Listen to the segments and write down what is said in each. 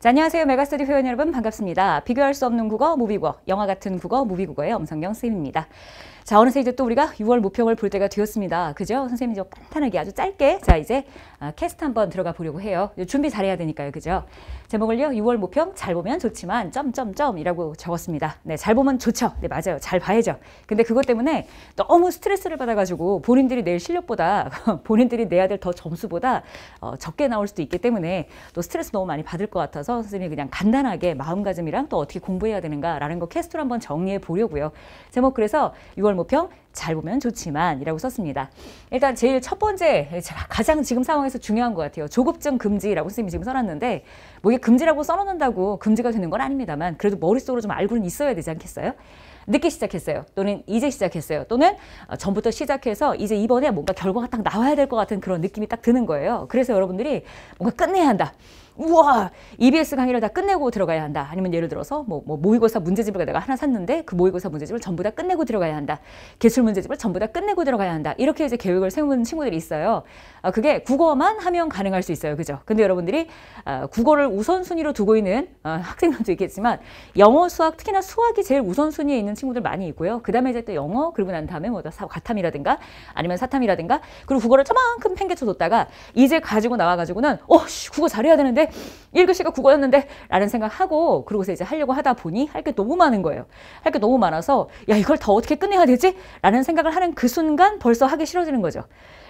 자, 안녕하세요. 메가스터디 회원 여러분 반갑습니다. 비교할 수 없는 국어, 무비국어, 영화 같은 국어, 무비국어의 엄성경 쌤입니다. 자, 어느새 이제 또 우리가 6월 모평을 볼 때가 되었습니다. 그죠? 선생님 이제 간단하게 아주 짧게 자 이제 아, 캐스트 한번 들어가 보려고 해요. 준비 잘해야 되니까요. 그죠? 제목을요. 6월 모평 잘 보면 좋지만 점점점이라고 적었습니다. 네, 잘 보면 좋죠. 네, 맞아요. 잘 봐야죠. 근데 그것 때문에 너무 스트레스를 받아가지고 본인들이 낼 실력보다 본인들이 내야 될 더 점수보다 어, 적게 나올 수도 있기 때문에 또 스트레스 너무 많이 받을 것 같아서 선생님이 그냥 간단하게 마음가짐이랑 또 어떻게 공부해야 되는가라는 거 캐스트로 한번 정리해 보려고요. 제목 그래서 6월 재무평 잘 보면 좋지만 이라고 썼습니다. 일단 제일 첫 번째 가장 지금 상황에서 중요한 것 같아요. 조급증 금지라고 선생님이 지금 써놨는데 뭐 이게 금지라고 써놓는다고 금지가 되는 건 아닙니다만 그래도 머릿속으로 좀 알고는 있어야 되지 않겠어요? 늦게 시작했어요. 또는 이제 시작했어요. 또는 어, 전부터 시작해서 이제 이번에 뭔가 결과가 딱 나와야 될 것 같은 그런 느낌이 딱 드는 거예요. 그래서 여러분들이 뭔가 끝내야 한다. 우와 EBS 강의를 다 끝내고 들어가야 한다. 아니면 예를 들어서 뭐, 뭐 모의고사 문제집을 내가 하나 샀는데 그 모의고사 문제집을 전부 다 끝내고 들어가야 한다. 기출 문제집을 전부 다 끝내고 들어가야 한다. 이렇게 이제 계획을 세우는 친구들이 있어요. 아, 그게 국어만 하면 가능할 수 있어요. 그죠? 근데 여러분들이 아, 국어를 우선순위로 두고 있는 아, 학생들도 있겠지만 영어, 수학, 특히나 수학이 제일 우선순위에 있는 친구들 많이 있고요. 그 다음에 이제 또 영어, 그리고 난 다음에 뭐 과탐이라든가 아니면 사탐이라든가 그리고 국어를 저만큼 팽개쳐뒀다가 이제 가지고 나와가지고는 어, 씨, 국어 잘해야 되는데 했는 1교시가 국어였는데 라는 생각하고 그러고서 이제 하려고 하다 보니 할 게 너무 많은 거예요. 할 게 너무 많아서 야 이걸 더 어떻게 끝내야 되지? 라는 생각을 하는 그 순간 벌써 하기 싫어지는 거죠.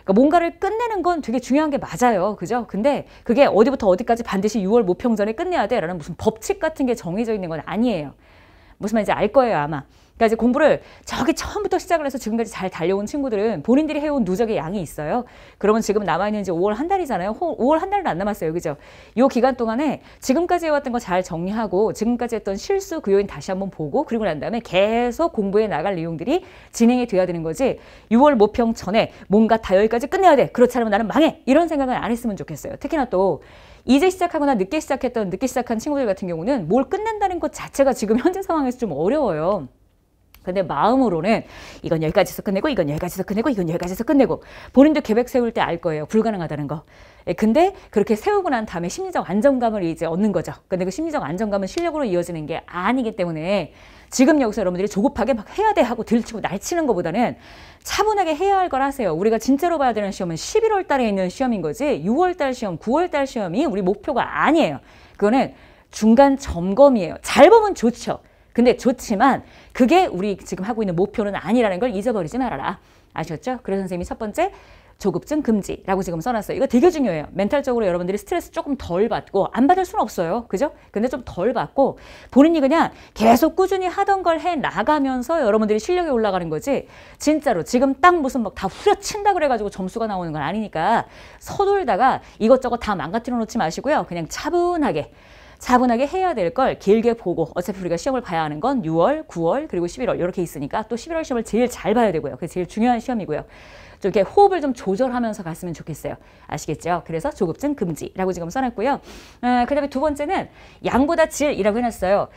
그러니까 뭔가를 끝내는 건 되게 중요한 게 맞아요. 그죠? 근데 그게 어디부터 어디까지 반드시 6월 모평 전에 끝내야 돼라는 무슨 법칙 같은 게 정해져 있는 건 아니에요. 무슨 말인지 알 거예요 아마. 그러니까 이제 공부를 저기 처음부터 시작을 해서 지금까지 잘 달려온 친구들은 본인들이 해온 누적의 양이 있어요. 그러면 지금 남아있는 이제 5월 한 달이잖아요. 5월 한 달은 안 남았어요. 그죠? 요 기간 동안에 지금까지 해왔던 거 잘 정리하고 지금까지 했던 실수 그 요인 다시 한번 보고 그리고 난 다음에 계속 공부해 나갈 내용들이 진행이 돼야 되는 거지 6월 모평 전에 뭔가 다 여기까지 끝내야 돼. 그렇지 않으면 나는 망해. 이런 생각을안 했으면 좋겠어요. 특히나 또 이제 시작하거나 늦게 시작했던 늦게 시작한 친구들 같은 경우는 뭘 끝낸다는 것 자체가 지금 현재 상황에서 좀 어려워요. 근데 마음으로는 이건 여기까지서 끝내고 이건 여기까지서 끝내고 이건 여기까지서 끝내고 본인도 계획 세울 때 알 거예요. 불가능하다는 거. 예, 근데 그렇게 세우고 난 다음에 심리적 안정감을 이제 얻는 거죠. 근데 그 심리적 안정감은 실력으로 이어지는 게 아니기 때문에 지금 여기서 여러분들이 조급하게 막 해야 돼 하고 들치고 날치는 것보다는 차분하게 해야 할 걸 하세요. 우리가 진짜로 봐야 되는 시험은 11월 달에 있는 시험인 거지 6월 달 시험, 9월 달 시험이 우리 목표가 아니에요. 그거는 중간 점검이에요. 잘 보면 좋죠. 근데 좋지만 그게 우리 지금 하고 있는 목표는 아니라는 걸 잊어버리지 말아라. 아셨죠? 그래서 선생님이 첫 번째 조급증 금지라고 지금 써놨어요. 이거 되게 중요해요. 멘탈적으로 여러분들이 스트레스 조금 덜 받고 안 받을 수는 없어요. 그죠? 근데 좀 덜 받고 본인이 그냥 계속 꾸준히 하던 걸 해 나가면서 여러분들이 실력이 올라가는 거지 진짜로 지금 딱 무슨 막다 후려친다 그래가지고 점수가 나오는 건 아니니까 서둘다가 이것저것 다 망가뜨려 놓지 마시고요. 그냥 차분하게 차분하게 해야 될 걸 길게 보고 어차피 우리가 시험을 봐야 하는 건 6월, 9월 그리고 11월 이렇게 있으니까 또 11월 시험을 제일 잘 봐야 되고요. 그게 제일 중요한 시험이고요. 좀 이렇게 호흡을 좀 조절하면서 갔으면 좋겠어요. 아시겠죠? 그래서 조급증 금지라고 지금 써놨고요. 어, 그 다음에 두 번째는 양보다 질이라고 해놨어요.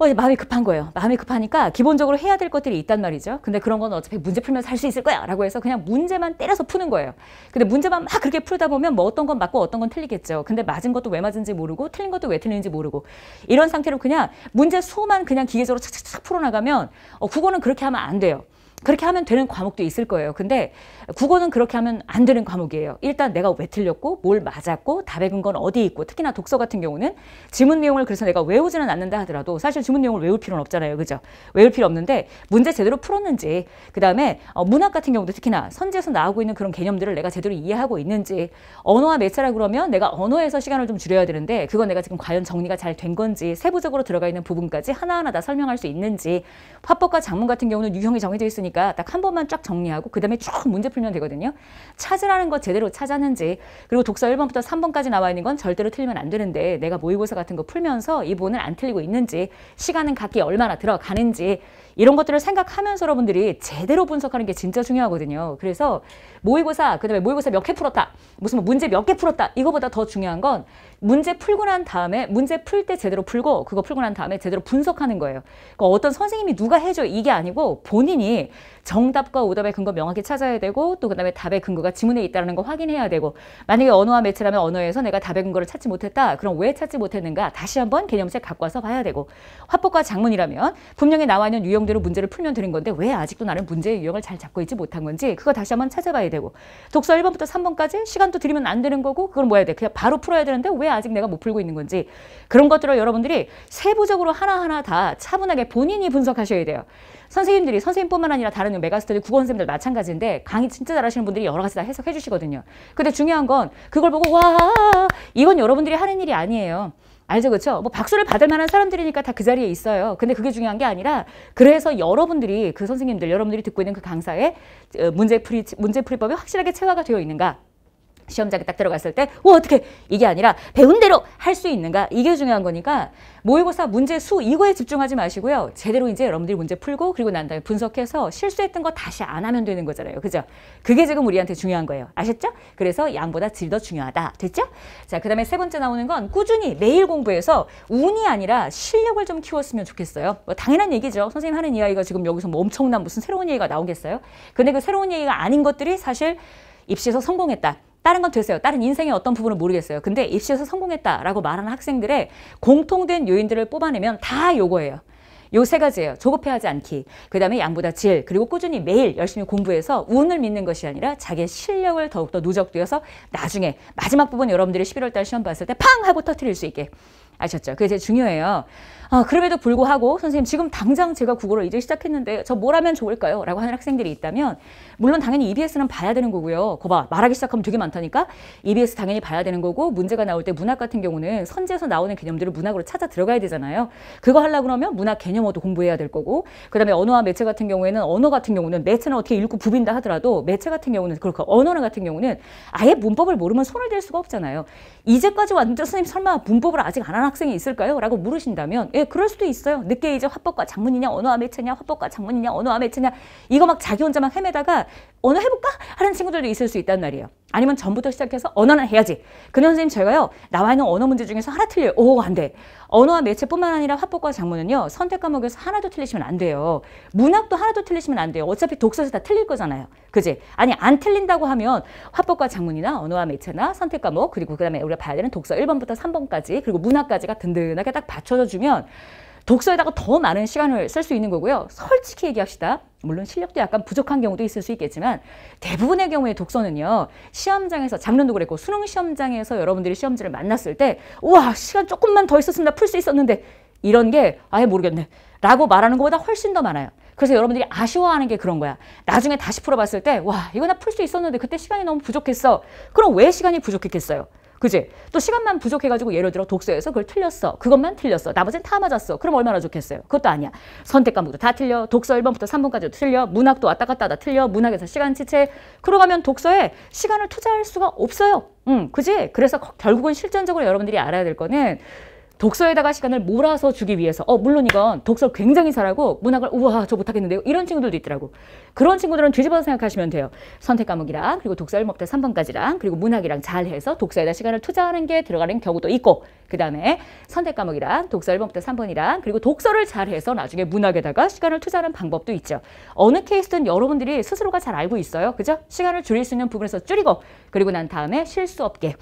어, 이제 마음이 급한 거예요. 마음이 급하니까 기본적으로 해야 될 것들이 있단 말이죠. 근데 그런 건 어차피 문제 풀면서 할 수 있을 거야 라고 해서 그냥 문제만 때려서 푸는 거예요. 근데 문제만 막 그렇게 풀다 보면 뭐 어떤 건 맞고 어떤 건 틀리겠죠. 근데 맞은 것도 왜 맞은지 모르고 틀린 것도 왜 틀리는지 모르고 이런 상태로 그냥 문제 수만 그냥 기계적으로 착착착 풀어나가면 어, 국어는 그렇게 하면 안 돼요. 그렇게 하면 되는 과목도 있을 거예요. 근데 국어는 그렇게 하면 안 되는 과목이에요. 일단 내가 왜 틀렸고 뭘 맞았고 답해본 건 어디 있고 특히나 독서 같은 경우는 지문 내용을 그래서 내가 외우지는 않는다 하더라도 사실 지문 내용을 외울 필요는 없잖아요. 그죠? 외울 필요 없는데 문제 제대로 풀었는지 그다음에 어, 문학 같은 경우도 특히나 선지에서 나오고 있는 그런 개념들을 내가 제대로 이해하고 있는지 언어와 매체라 그러면 내가 언어에서 시간을 좀 줄여야 되는데 그건 내가 지금 과연 정리가 잘 된 건지 세부적으로 들어가 있는 부분까지 하나하나 다 설명할 수 있는지 화법과 작문 같은 경우는 유형이 정해져 있으니 있으니까 딱 한 번만 쫙 정리하고 그 다음에 쭉 문제 풀면 되거든요. 찾으라는 거 제대로 찾았는지 그리고 독서 1번부터 3번까지 나와 있는 건 절대로 틀리면 안 되는데 내가 모의고사 같은 거 풀면서 이 부분을 안 틀리고 있는지 시간은 각기 얼마나 들어가는지 이런 것들을 생각하면서 여러분들이 제대로 분석하는 게 진짜 중요하거든요. 그래서 모의고사 그다음에 모의고사 몇 개 풀었다 무슨 문제 몇 개 풀었다 이거보다 더 중요한 건 문제 풀고 난 다음에 문제 풀 때 제대로 풀고 그거 풀고 난 다음에 제대로 분석하는 거예요. 그러니까 어떤 선생님이 누가 해줘 이게 아니고 본인이 정답과 오답의 근거 명확히 찾아야 되고 또 그다음에 답의 근거가 지문에 있다는 거 확인해야 되고 만약에 언어와 매체라면 언어에서 내가 답의 근거를 찾지 못했다. 그럼 왜 찾지 못했는가 다시 한번 개념책 갖고 와서 봐야 되고 화법과 작문이라면 분명히 나와 있는 유형대로 문제를 풀면 되는 건데 왜 아직도 나는 문제의 유형을 잘 잡고 있지 못한 건지 그거 다시 한번 찾아봐야 되고 독서 1번부터 3번까지 시간도 드리면안 되는 거고 그걸 뭐 해야 돼? 그냥 바로 풀어야 되는데 왜 아직 내가 못 풀고 있는 건지 그런 것들을 여러분들이 세부적으로 하나하나 다 차분하게 본인이 분석하셔야 돼요. 선생님들이 선생님뿐만 아니라 선생님이나 다른 메가스터디 국어 선생님들 마찬가지인데 강의 진짜 잘하시는 분들이 여러 가지 다 해석해 주시거든요. 근데 중요한 건 그걸 보고 와 이건 여러분들이 하는 일이 아니에요. 알죠 그렇죠? 뭐 박수를 받을 만한 사람들이니까 다 그 자리에 있어요. 근데 그게 중요한 게 아니라 그래서 여러분들이 그 선생님들 여러분들이 듣고 있는 그강사의 어, 문제풀이 문제풀이법이 확실하게 체화가 되어 있는가 시험장에 딱 들어갔을 때, 와, 어, 어떻게, 이게 아니라 배운 대로 할 수 있는가? 이게 중요한 거니까 모의고사 문제 수 이거에 집중하지 마시고요. 제대로 이제 여러분들이 문제 풀고 그리고 난 다음에 분석해서 실수했던 거 다시 안 하면 되는 거잖아요. 그죠? 그게 지금 우리한테 중요한 거예요. 아셨죠? 그래서 양보다 질이 더 중요하다. 됐죠? 자, 그 다음에 세 번째 나오는 건 꾸준히 매일 공부해서 운이 아니라 실력을 좀 키웠으면 좋겠어요. 뭐 당연한 얘기죠. 선생님 하는 이야기가 지금 여기서 뭐 엄청난 무슨 새로운 얘기가 나오겠어요? 근데 그 새로운 얘기가 아닌 것들이 사실 입시에서 성공했다. 다른 건됐어요 다른 인생의 어떤 부분은 모르겠어요. 근데 입시에서 성공했다라고 말하는 학생들의 공통된 요인들을 뽑아내면 다 요거예요. 요 세 가지예요. 조급해하지 않기, 그 다음에 양보다 질, 그리고 꾸준히 매일 열심히 공부해서 운을 믿는 것이 아니라 자기의 실력을 더욱더 누적되어서 나중에 마지막 부분 여러분들이 11월달 시험 봤을 때 팡 하고 터트릴 수 있게 아셨죠? 그게 제일 중요해요. 아, 그럼에도 불구하고 선생님 지금 당장 제가 국어를 이제 시작했는데 저 뭘 하면 좋을까요? 라고 하는 학생들이 있다면 물론 당연히 EBS는 봐야 되는 거고요. 거봐 말하기 시작하면 되게 많다니까 EBS 당연히 봐야 되는 거고 문제가 나올 때 문학 같은 경우는 선지에서 나오는 개념들을 문학으로 찾아 들어가야 되잖아요. 그거 하려고 그러면 문학 개념어도 공부해야 될 거고 그다음에 언어와 매체 같은 경우에는 언어 같은 경우는 매체는 어떻게 읽고 부빈다 하더라도 매체 같은 경우는 그렇고 언어는 같은 경우는 아예 문법을 모르면 손을 댈 수가 없잖아요. 이제까지 왔는데 선생님 설마 문법을 아직 안 한 학생이 있을까요? 라고 물으신다면 예, 그럴 수도 있어요. 늦게 이제 화법과 장문이냐, 언어와 매체냐, 화법과 장문이냐, 언어와 매체냐, 이거 막 자기 혼자 막 헤매다가 언어 해볼까? 하는 친구들도 있을 수 있단 말이에요. 아니면 전부터 시작해서 언어는 해야지. 그런 선생님 저희가요. 나와 있는 언어 문제 중에서 하나 틀려요. 오, 안 돼. 언어와 매체뿐만 아니라 화법과 작문은요. 선택 과목에서 하나도 틀리시면 안 돼요. 문학도 하나도 틀리시면 안 돼요. 어차피 독서에서 다 틀릴 거잖아요. 그지? 아니 안 틀린다고 하면 화법과 작문이나 언어와 매체나 선택 과목 그리고 그다음에 우리가 봐야 되는 독서 1번부터 3번까지 그리고 문학까지가 든든하게 딱받쳐 주면 독서에다가 더 많은 시간을 쓸 수 있는 거고요. 솔직히 얘기합시다. 물론 실력도 약간 부족한 경우도 있을 수 있겠지만 대부분의 경우에 독서는요. 시험장에서 작년도 그랬고 수능 시험장에서 여러분들이 시험지를 만났을 때 우와 시간 조금만 더 있었으면 풀 수 있었는데 이런 게 아예 모르겠네 라고 말하는 것보다 훨씬 더 많아요. 그래서 여러분들이 아쉬워하는 게 그런 거야. 나중에 다시 풀어봤을 때 와 이거 나 풀 수 있었는데 그때 시간이 너무 부족했어. 그럼 왜 시간이 부족했겠어요? 그지? 또 시간만 부족해가지고 예를 들어 독서에서 그걸 틀렸어. 그것만 틀렸어. 나머지는 다 맞았어. 그럼 얼마나 좋겠어요. 그것도 아니야. 선택 과목도 다 틀려. 독서 1번부터 3번까지도 틀려. 문학도 왔다 갔다 하다 틀려. 문학에서 시간 지체. 그러가면 독서에 시간을 투자할 수가 없어요. 응, 그지? 그래서 결국은 실전적으로 여러분들이 알아야 될 거는 독서에다가 시간을 몰아서 주기 위해서 어 물론 이건 독서를 굉장히 잘하고 문학을 우와 저 못하겠는데요 이런 친구들도 있더라고 그런 친구들은 뒤집어서 생각하시면 돼요 선택 과목이랑 그리고 독서 1목대 3번까지랑 그리고 문학이랑 잘해서 독서에다 시간을 투자하는 게 들어가는 경우도 있고 그 다음에 선택 과목이랑 독서 1번부터 3번이랑 그리고 독서를 잘해서 나중에 문학에다가 시간을 투자하는 방법도 있죠 어느 케이스든 여러분들이 스스로가 잘 알고 있어요 그죠? 시간을 줄일 수 있는 부분에서 줄이고 그리고 난 다음에 실수 없게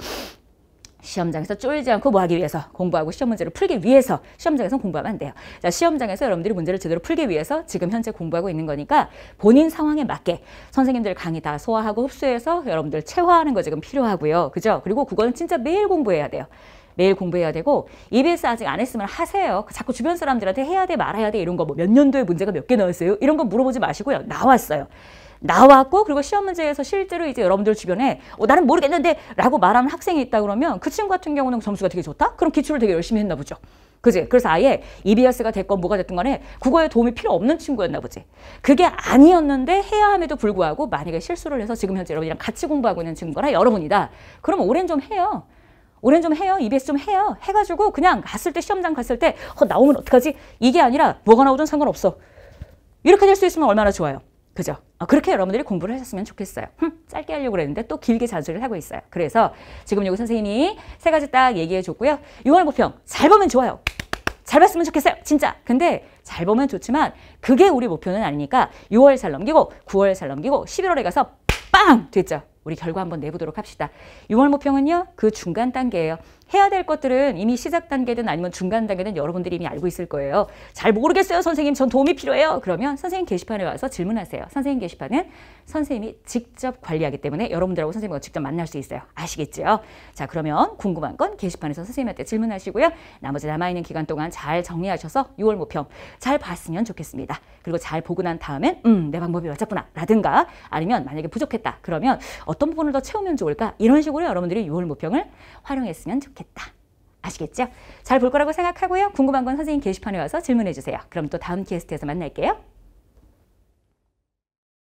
시험장에서 쫄지 않고 뭐하기 위해서 공부하고 시험 문제를 풀기 위해서 시험장에서 공부하면 안 돼요. 자, 시험장에서 여러분들이 문제를 제대로 풀기 위해서 지금 현재 공부하고 있는 거니까 본인 상황에 맞게 선생님들 강의 다 소화하고 흡수해서 여러분들 체화하는 거 지금 필요하고요. 그죠? 그리고 그거는 진짜 매일 공부해야 돼요. 매일 공부해야 되고 EBS 아직 안 했으면 하세요. 자꾸 주변 사람들한테 해야 돼 말아야 돼 이런 거 뭐 몇 년도에 문제가 몇 개 나왔어요 이런 거 물어보지 마시고요. 나왔어요. 나왔고 그리고 시험 문제에서 실제로 이제 여러분들 주변에 어, 나는 모르겠는데 라고 말하는 학생이 있다 그러면 그 친구 같은 경우는 점수가 되게 좋다? 그럼 기출을 되게 열심히 했나 보죠. 그지? 그래서 아예 EBS가 됐건 뭐가 됐든 간에 국어에 도움이 필요 없는 친구였나 보지. 그게 아니었는데 해야 함에도 불구하고 만약에 실수를 해서 지금 현재 여러분이랑 같이 공부하고 있는 친구라 여러분이다. 그럼 오해는좀 해요. 오해는좀 해요. EBS 좀 해요. 해가지고 그냥 갔을 때 시험장 갔을 때 어, 나오면 어떡하지? 이게 아니라 뭐가 나오든 상관없어. 이렇게 될 수 있으면 얼마나 좋아요. 그죠? 아, 그렇게 여러분들이 공부를 하셨으면 좋겠어요. 흠, 짧게 하려고 그랬는데 또 길게 자주를 하고 있어요. 그래서 지금 여기 선생님이 세 가지 딱 얘기해 줬고요. 6월 모평잘 보면 좋아요. 잘 봤으면 좋겠어요. 진짜. 근데 잘 보면 좋지만 그게 우리 목표는 아니니까 6월 잘 넘기고 9월 잘 넘기고 11월에 가서 빵! 됐죠. 우리 결과 한번 내보도록 합시다. 6월 모평은요그 중간 단계예요. 해야 될 것들은 이미 시작 단계든 아니면 중간 단계든 여러분들이 이미 알고 있을 거예요. 잘 모르겠어요, 선생님. 전 도움이 필요해요. 그러면 선생님 게시판에 와서 질문하세요. 선생님 게시판은 선생님이 직접 관리하기 때문에 여러분들하고 선생님과 직접 만날 수 있어요. 아시겠죠? 자, 그러면 궁금한 건 게시판에서 선생님한테 질문하시고요. 나머지 남아있는 기간 동안 잘 정리하셔서 6월 모평 잘 봤으면 좋겠습니다. 그리고 잘 보고 난 다음엔 음, 내 방법이 맞았구나 라든가 아니면 만약에 부족했다 그러면 어떤 부분을 더 채우면 좋을까 이런 식으로 여러분들이 6월 모평을 활용했으면 좋겠습니다. 않겠다. 아시겠죠? 잘 볼 거라고 생각하고요. 궁금한 건 선생님 게시판에 와서 질문해 주세요. 그럼 또 다음 캐스트에서 만날게요.